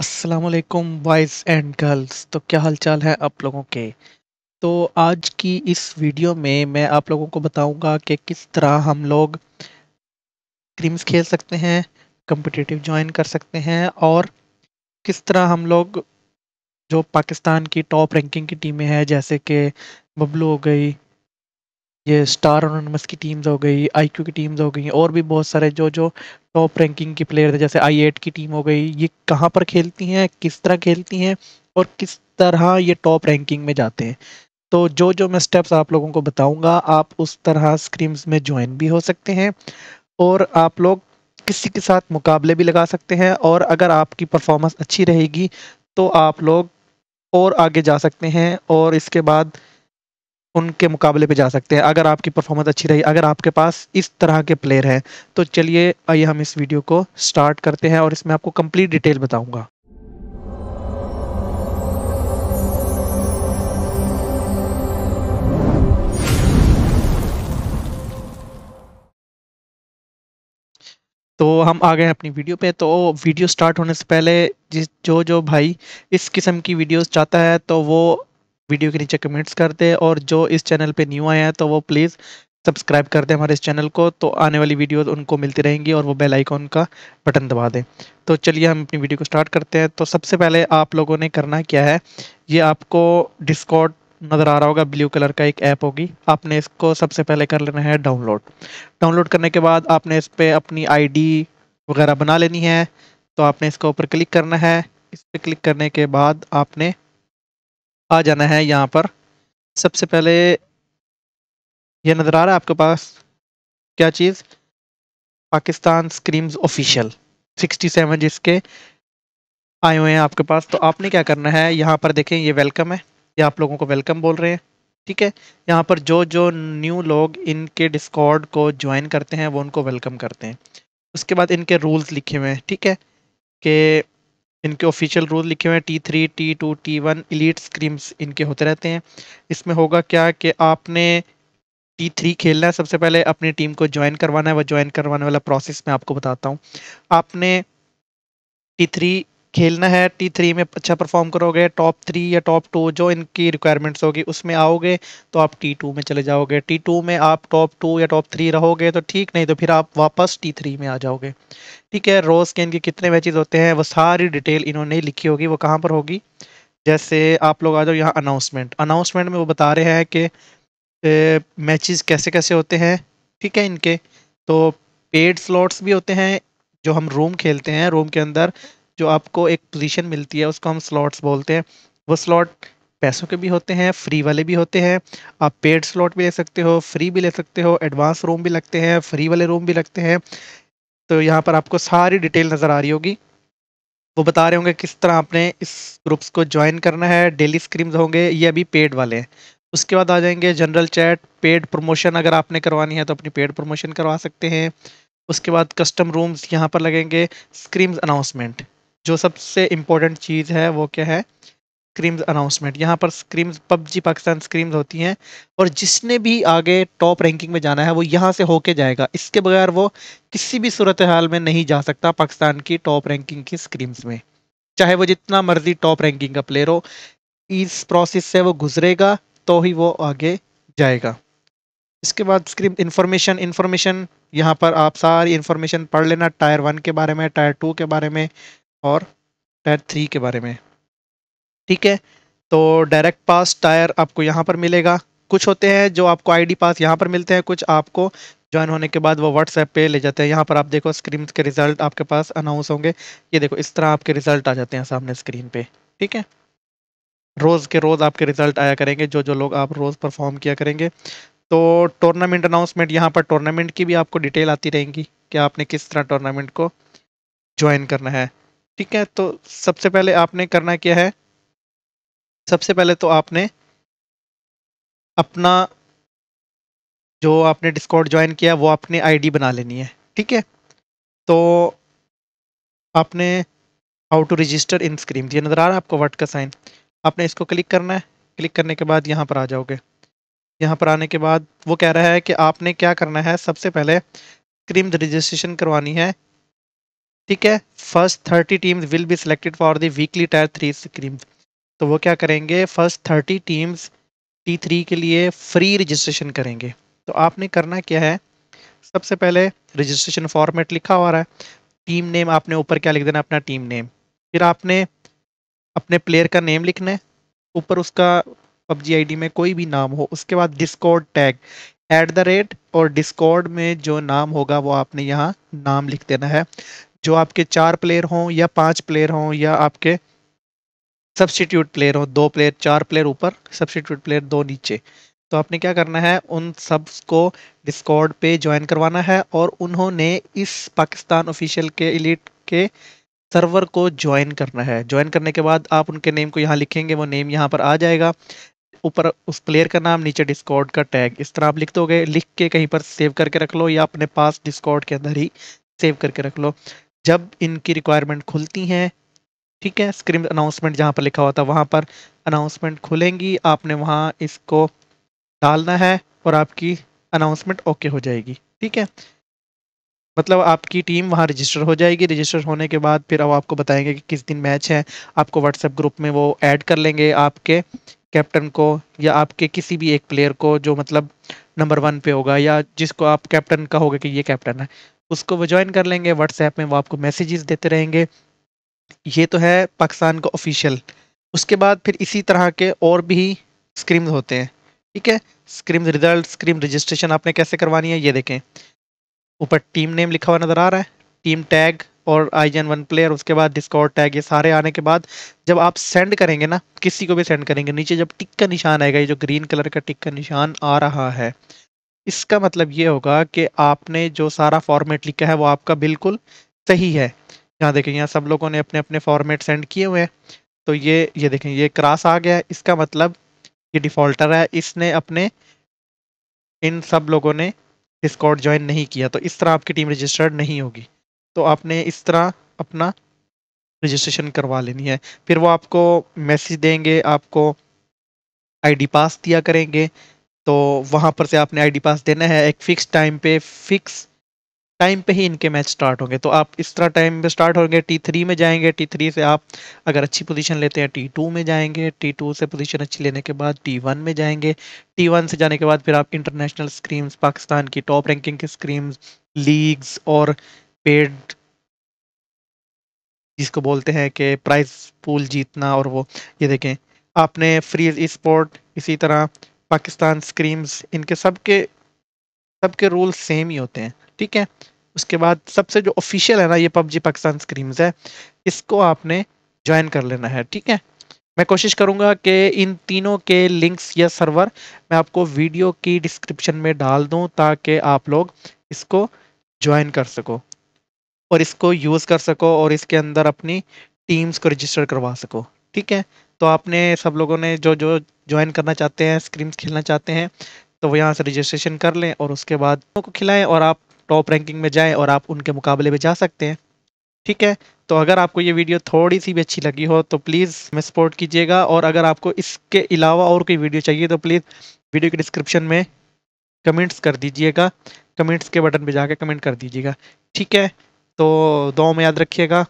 असलकुम boys and girls तो क्या हालचाल है आप लोगों के तो आज की इस वीडियो में मैं आप लोगों को बताऊंगा कि किस तरह हम लोग क्रीम्स खेल सकते हैं कम्पिटिटिव ज्वाइन कर सकते हैं और किस तरह हम लोग जो पाकिस्तान की टॉप रैंकिंग की टीमें हैं जैसे कि बबलू हो गई ये स्टार ऑनमस की टीम्स हो गई आईक्यू की टीम्स हो गई और भी बहुत सारे जो जो टॉप रैंकिंग की प्लेयर थे जैसे आई एट की टीम हो गई ये कहाँ पर खेलती हैं किस तरह खेलती हैं और किस तरह ये टॉप रैंकिंग में जाते हैं तो जो जो मैं स्टेप्स आप लोगों को बताऊंगा आप उस तरह स्क्रीम्स में ज्वाइन भी हो सकते हैं और आप लोग किसी के साथ मुकाबले भी लगा सकते हैं और अगर आपकी परफॉर्मेंस अच्छी रहेगी तो आप लोग और आगे जा सकते हैं और इसके बाद उनके मुकाबले पे जा सकते हैं अगर आपकी परफॉर्मेंस अच्छी रही अगर आपके पास इस तरह के प्लेयर हैं तो चलिए आइए हम इस वीडियो को स्टार्ट करते हैं और इसमें आपको कंप्लीट डिटेल बताऊंगा तो हम आ गए हैं अपनी वीडियो पे तो वीडियो स्टार्ट होने से पहले जिस जो जो भाई इस किस्म की वीडियोस चाहता है तो वो वीडियो के नीचे कमेंट्स कर दे और जो इस चैनल पे न्यू आया है तो वो प्लीज़ सब्सक्राइब कर दें हमारे इस चैनल को तो आने वाली वीडियोस उनको मिलती रहेंगी और वो बेल आइकॉन का बटन दबा दें तो चलिए हम अपनी वीडियो को स्टार्ट करते हैं तो सबसे पहले आप लोगों ने करना क्या है ये आपको डिस्कॉट नज़र आ रहा होगा ब्लू कलर का एक ऐप होगी आपने इसको सबसे पहले कर लेना है डाउनलोड डाउनलोड करने के बाद आपने इस पर अपनी आई वगैरह बना लेनी है तो आपने इसके ऊपर क्लिक करना है इस पर क्लिक करने के बाद आपने आ जाना है यहाँ पर सबसे पहले ये नज़र आ रहा है आपके पास क्या चीज़ पाकिस्तान स्क्रीम्स ऑफिशियल 67 जिसके आए हुए हैं आपके पास तो आपने क्या करना है यहाँ पर देखें ये वेलकम है ये आप लोगों को वेलकम बोल रहे हैं ठीक है यहाँ पर जो जो न्यू लोग इनके डिस्कॉर्ड को ज्वाइन करते हैं वो उनको वेलकम करते हैं उसके बाद इनके रूल्स लिखे हुए हैं ठीक है कि इनके ऑफिशियल रूल लिखे हुए हैं T three T two T one elite scrims इनके होते रहते हैं इसमें होगा क्या कि आपने टी थ्री खेलना है सबसे पहले अपनी टीम को ज्वाइन करवाना है वह ज्वाइन करवाने वाला प्रोसेस मैं आपको बताता हूँ आपने टी थ्री खेलना है टी थ्री में अच्छा परफॉर्म करोगे टॉप थ्री या टॉप टू जो इनकी रिक्वायरमेंट्स होगी उसमें आओगे तो आप टी टू में चले जाओगे टी टू में आप टॉप टू या टॉप थ्री रहोगे तो ठीक नहीं तो फिर आप वापस टी थ्री में आ जाओगे ठीक है रोज़ के इनके कितने मैचेज होते हैं वो सारी डिटेल इन्होंने लिखी होगी वो कहाँ पर होगी जैसे आप लोग आ जाओ यहाँ अनाउंसमेंट अनाउंसमेंट में वो बता रहे हैं कि मैच कैसे कैसे होते हैं ठीक है इनके तो पेड स्लॉट्स भी होते हैं जो हम रूम खेलते हैं रूम के अंदर जो आपको एक पोजीशन मिलती है उसको हम स्लॉट्स बोलते हैं वो स्लॉट पैसों के भी होते हैं फ्री वाले भी होते हैं आप पेड स्लॉट भी ले सकते हो फ्री भी ले सकते हो एडवांस रूम भी लगते हैं फ्री वाले रूम भी लगते हैं तो यहाँ पर आपको सारी डिटेल नज़र आ रही होगी वो बता रहे होंगे किस तरह आपने इस ग्रुप्स को ज्वाइन करना है डेली स्क्रीम्स होंगे ये अभी पेड वाले हैं उसके बाद आ जाएंगे जनरल चैट पेड प्रमोशन अगर आपने करवानी है तो अपनी पेड प्रमोशन करवा सकते हैं उसके बाद कस्टम रूम्स यहाँ पर लगेंगे स्क्रीम्स अनाउंसमेंट जो सबसे इम्पोर्टेंट चीज़ है वो क्या है स्क्रीम्स अनाउंसमेंट यहाँ पर स्क्रीम्स पबजी पाकिस्तान स्क्रीम्स होती हैं और जिसने भी आगे टॉप रैंकिंग में जाना है वो यहाँ से होके जाएगा इसके बगैर वो किसी भी सूरत हाल में नहीं जा सकता पाकिस्तान की टॉप रैंकिंग की स्क्रीम्स में चाहे वो जितना मर्जी टॉप रैंकिंग का प्लेयर हो इस प्रोसेस से वो गुजरेगा तो ही वो आगे जाएगा इसके बाद स्क्रीम इंफॉर्मेशन इंफॉर्मेशन यहाँ पर आप सारी इंफॉर्मेशन पढ़ लेना टायर वन के बारे में टायर टू के बारे में और टायर थ्री के बारे में ठीक है तो डायरेक्ट पास टायर आपको यहाँ पर मिलेगा कुछ होते हैं जो आपको आईडी पास यहाँ पर मिलते हैं कुछ आपको ज्वाइन होने के बाद वो व्हाट्सएप पे ले जाते हैं यहाँ पर आप देखो स्क्रीन के रिजल्ट आपके पास अनाउंस होंगे ये देखो इस तरह आपके रिजल्ट आ जाते हैं सामने स्क्रीन पे ठीक है रोज़ के रोज़ आपके रिजल्ट आया करेंगे जो जो लोग आप रोज़ परफॉर्म किया करेंगे तो टूर्नामेंट अनाउंसमेंट यहाँ पर टूर्नामेंट की भी आपको डिटेल आती रहेंगी कि आपने किस तरह टूर्नामेंट को ज्वाइन करना है ठीक है तो सबसे पहले आपने करना क्या है सबसे पहले तो आपने अपना जो आपने डिस्कॉर्ड ज्वाइन किया वो आपने आईडी बना लेनी है ठीक है तो आपने how to register in scrim ये नज़र आ रहा है आपको वर्ड का साइन आपने इसको क्लिक करना है क्लिक करने के बाद यहाँ पर आ जाओगे यहाँ पर आने के बाद वो कह रहा है कि आपने क्या करना है सबसे पहले स्क्रीम रजिस्ट्रेशन करवानी है ठीक है first thirty teams will be selected for the weekly tier three scrim तो वो क्या करेंगे first thirty teams T three के लिए फ्री रजिस्ट्रेशन करेंगे तो आपने करना क्या है सबसे पहले रजिस्ट्रेशन फॉर्मेट लिखा हुआ है टीम नेम आपने ऊपर क्या लिख देना अपना टीम नेम फिर आपने अपने प्लेयर का नेम लिखना है ऊपर उसका पबजी आईडी में कोई भी नाम हो उसके बाद Discord tag at the rate और डिस्कॉर्ड में जो नाम होगा वो आपने यहाँ नाम लिख देना है जो आपके चार प्लेयर हों या पांच प्लेयर हों या आपके सब्सटीट्यूट प्लेयर हों दो प्लेयर चार प्लेयर ऊपर सब्सटीट्यूट प्लेयर दो नीचे तो आपने क्या करना है उन सब को डिस्कॉर्ड पे ज्वाइन करवाना है और उन्होंने इस पाकिस्तान ऑफिशियल के इलीट के सर्वर को ज्वाइन करना है ज्वाइन करने के बाद आप उनके नेम को यहाँ लिखेंगे वो नेम यहाँ पर आ जाएगा ऊपर उस प्लेयर का नाम नीचे डिस्कॉर्ड का टैग इस तरह आप लिख दोगे लिख के कहीं पर सेव करके रख लो या अपने पास डिस्कॉर्ड के अंदर ही सेव करके रख लो जब इनकी रिक्वायरमेंट खुलती हैं ठीक है स्क्रीन अनाउंसमेंट जहाँ पर लिखा हुआ था वहाँ पर अनाउंसमेंट खुलेंगी आपने वहाँ इसको डालना है और आपकी अनाउंसमेंट ओके हो जाएगी ठीक है मतलब आपकी टीम वहाँ रजिस्टर हो जाएगी रजिस्टर होने के बाद फिर अब आपको बताएंगे कि किस दिन मैच है आपको व्हाट्सएप ग्रुप में वो ऐड कर लेंगे आपके कैप्टन को या आपके किसी भी एक प्लेयर को जो मतलब नंबर वन पे होगा या जिसको आप कैप्टन कहोगे कि ये कैप्टन है उसको वो ज्वाइन कर लेंगे व्हाट्सएप में वो आपको मैसेजेस देते रहेंगे ये तो है पाकिस्तान का ऑफिशियल उसके बाद फिर इसी तरह के और भी स्क्रीम्स होते हैं ठीक है स्क्रीम रिजल्ट स्क्रीम रजिस्ट्रेशन आपने कैसे करवानी है ये देखें ऊपर टीम नेम लिखा हुआ नज़र आ रहा है टीम टैग और आई जन वन प्लेयर उसके बाद डिस्कॉर्ड टैग ये सारे आने के बाद जब आप सेंड करेंगे ना किसी को भी सेंड करेंगे नीचे जब टिक का निशान आएगा ये जो ग्रीन कलर का टिक का निशान आ रहा है इसका मतलब ये होगा कि आपने जो सारा फॉर्मेट लिखा है वो आपका बिल्कुल सही है यहाँ देखें यहाँ सब लोगों ने अपने अपने फॉर्मेट सेंड किए हुए हैं तो ये ये देखें ये क्रास आ गया इसका मतलब ये डिफ़ॉल्टर है इसने अपने इन सब लोगों ने डिस्कॉर्ड ज्वाइन नहीं किया तो इस तरह आपकी टीम रजिस्टर्ड नहीं होगी तो आपने इस तरह अपना रजिस्ट्रेशन करवा लेनी है फिर वो आपको मैसेज देंगे आपको आईडी पास दिया करेंगे तो वहाँ पर से आपने आईडी पास देना है एक फिक्स टाइम पे फिक्स टाइम पे ही इनके मैच स्टार्ट होंगे तो आप इस तरह टाइम पे स्टार्ट होंगे टी थ्री में जाएंगे टी थ्री से आप अगर अच्छी पोजीशन लेते हैं टी टू में जाएंगे टी टू से पोजीशन अच्छी लेने के बाद टी वन में जाएंगे टी वन से जाने के बाद फिर आप इंटरनेशनल स्क्रीम्स पाकिस्तान की टॉप रैंकिंग की स्क्रीम्स लीग्स और पेड जिसको बोलते हैं कि प्राइज पूल जीतना और वो ये देखें आपने फ्री स्पोर्ट इसी तरह पाकिस्तान स्क्रीम्स इनके सब के सब के रूल सेम ही होते हैं ठीक है उसके बाद सबसे जो ऑफिशियल है ना ये पबजी पाकिस्तान स्क्रीम्स है इसको आपने ज्वाइन कर लेना है ठीक है मैं कोशिश करूंगा कि इन तीनों के लिंक्स या सर्वर मैं आपको वीडियो की डिस्क्रिप्शन में डाल दूं ताकि आप लोग इसको ज्वाइन कर सको और इसको यूज़ कर सको और इसके अंदर अपनी टीम्स को रजिस्टर करवा सको ठीक है तो आपने सब लोगों ने जो जो ज्वाइन करना चाहते हैं स्क्रीम्स खेलना चाहते हैं तो वो यहाँ से रजिस्ट्रेशन कर लें और उसके बाद को खिलाएं और आप टॉप रैंकिंग में जाएं और आप उनके मुकाबले में जा सकते हैं ठीक है तो अगर आपको ये वीडियो थोड़ी सी भी अच्छी लगी हो तो प्लीज़ हमें सपोर्ट कीजिएगा और अगर आपको इसके अलावा और कोई वीडियो चाहिए तो प्लीज़ वीडियो के डिस्क्रिप्शन में कमेंट्स कर दीजिएगा कमेंट्स के बटन पर जाकर कमेंट कर दीजिएगा ठीक है तो दो में याद रखिएगा